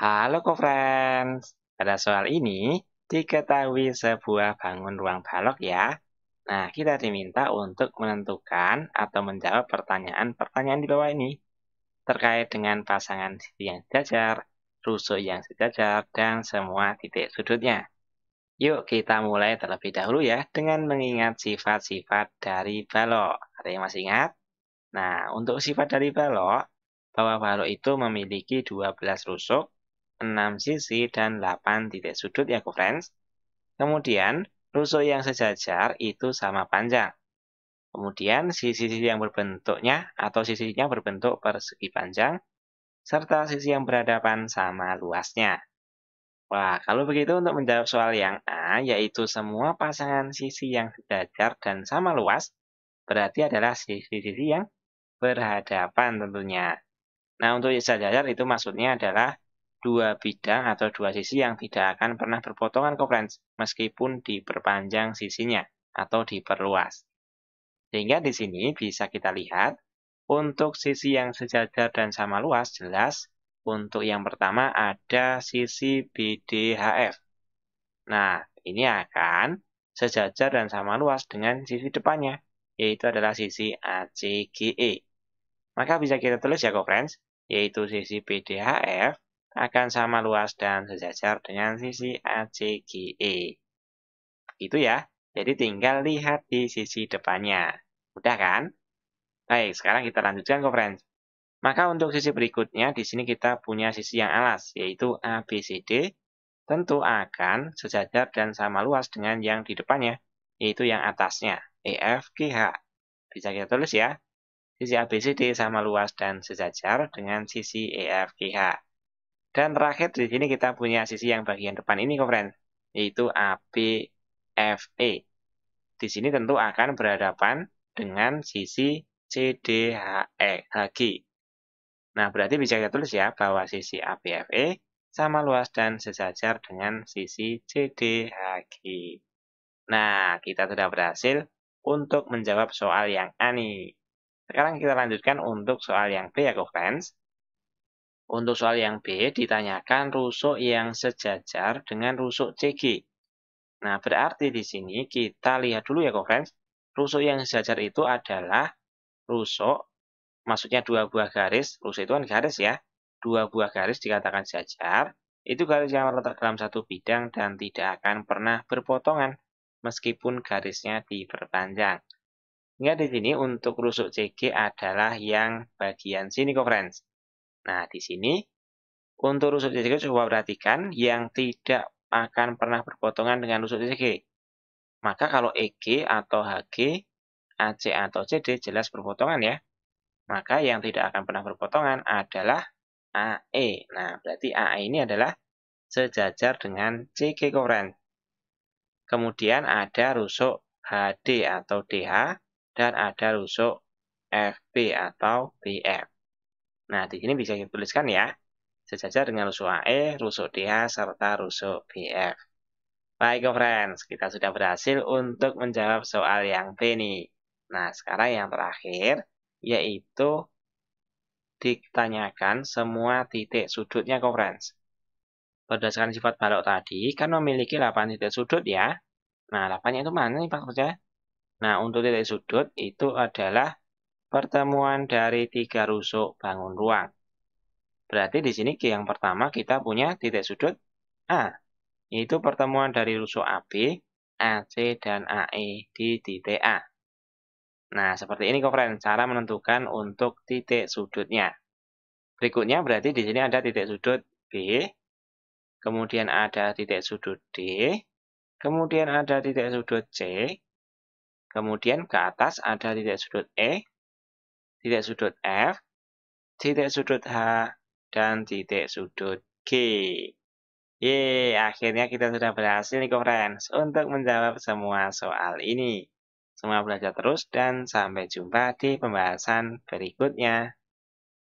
Halo co-friends, pada soal ini diketahui sebuah bangun ruang balok ya. Nah, kita diminta untuk menentukan atau menjawab pertanyaan-pertanyaan di bawah ini terkait dengan pasangan sisi yang sejajar, rusuk yang sejajar, dan semua titik sudutnya. Yuk kita mulai terlebih dahulu ya dengan mengingat sifat-sifat dari balok. Ada yang masih ingat? Nah, untuk sifat dari balok, bahwa balok itu memiliki 12 rusuk 6 sisi dan 8 titik sudut ya, friends. Kemudian, rusuk yang sejajar itu sama panjang. Kemudian, sisi-sisi yang berbentuknya atau sisinya berbentuk persegi panjang, serta sisi yang berhadapan sama luasnya. Wah, kalau begitu untuk menjawab soal yang A, yaitu semua pasangan sisi yang sejajar dan sama luas, berarti adalah sisi-sisi yang berhadapan tentunya. Nah, untuk sejajar itu maksudnya adalah dua bidang atau dua sisi yang tidak akan pernah berpotongan Friends. meskipun diperpanjang sisinya atau diperluas. Sehingga di sini bisa kita lihat untuk sisi yang sejajar dan sama luas jelas untuk yang pertama ada sisi BDHF. Nah, ini akan sejajar dan sama luas dengan sisi depannya, yaitu adalah sisi ACGE. Maka bisa kita tulis ya, co-friends, yaitu sisi BDHF akan sama luas dan sejajar dengan sisi ACGE. Begitu ya. Jadi tinggal lihat di sisi depannya. Mudah kan? Baik, sekarang kita lanjutkan ke friends. Maka untuk sisi berikutnya, di sini kita punya sisi yang alas, yaitu ABCD. Tentu akan sejajar dan sama luas dengan yang di depannya, yaitu yang atasnya, EFGH. Bisa kita tulis ya. Sisi ABCD sama luas dan sejajar dengan sisi EFGH. Dan terakhir di sini kita punya sisi yang bagian depan ini, friend, yaitu ABFE. Di sini tentu akan berhadapan dengan sisi CDHE lagi. Nah, berarti bisa kita tulis ya bahwa sisi ABFE sama luas dan sejajar dengan sisi CDHG. Nah, kita sudah berhasil untuk menjawab soal yang A nih. Sekarang kita lanjutkan untuk soal yang B ya, friends. Untuk soal yang B, ditanyakan rusuk yang sejajar dengan rusuk CG. Nah, berarti di sini kita lihat dulu ya, friends. Rusuk yang sejajar itu adalah rusuk, maksudnya dua buah garis. Rusuk itu kan garis ya. Dua buah garis dikatakan sejajar. Itu garis yang terletak dalam satu bidang dan tidak akan pernah berpotongan meskipun garisnya diperpanjang. Ingat di sini untuk rusuk CG adalah yang bagian sini, friends. Nah, di sini untuk rusuk JCG coba perhatikan yang tidak akan pernah berpotongan dengan rusuk JCG. Maka kalau EG atau HG, AC atau CD jelas berpotongan ya. Maka yang tidak akan pernah berpotongan adalah AE. Nah, berarti AE ini adalah sejajar dengan CG koren. Kemudian ada rusuk HD atau DH dan ada rusuk FB atau BF. Nah, di sini bisa kita tuliskan ya. Sejajar dengan rusuk AE, rusuk DH, serta rusuk BF. Baik, friends. Kita sudah berhasil untuk menjawab soal yang B nih. Nah, sekarang yang terakhir, yaitu ditanyakan semua titik sudutnya, friends. Berdasarkan sifat balok tadi, kan memiliki 8 titik sudut ya. Nah, 8 itu mana nih, Pak Kerja? Nah, untuk titik sudut itu adalah pertemuan dari tiga rusuk bangun ruang. Berarti di sini yang pertama kita punya titik sudut A, Itu pertemuan dari rusuk AB, AC, dan AE di titik A. Nah, seperti ini kok friend, cara menentukan untuk titik sudutnya. Berikutnya berarti di sini ada titik sudut B, kemudian ada titik sudut D, kemudian ada titik sudut C, kemudian ke atas ada titik sudut E, titik sudut F, titik sudut H, dan titik sudut G. Yeay, akhirnya kita sudah berhasil nih friends untuk menjawab semua soal ini. Semoga belajar terus dan sampai jumpa di pembahasan berikutnya.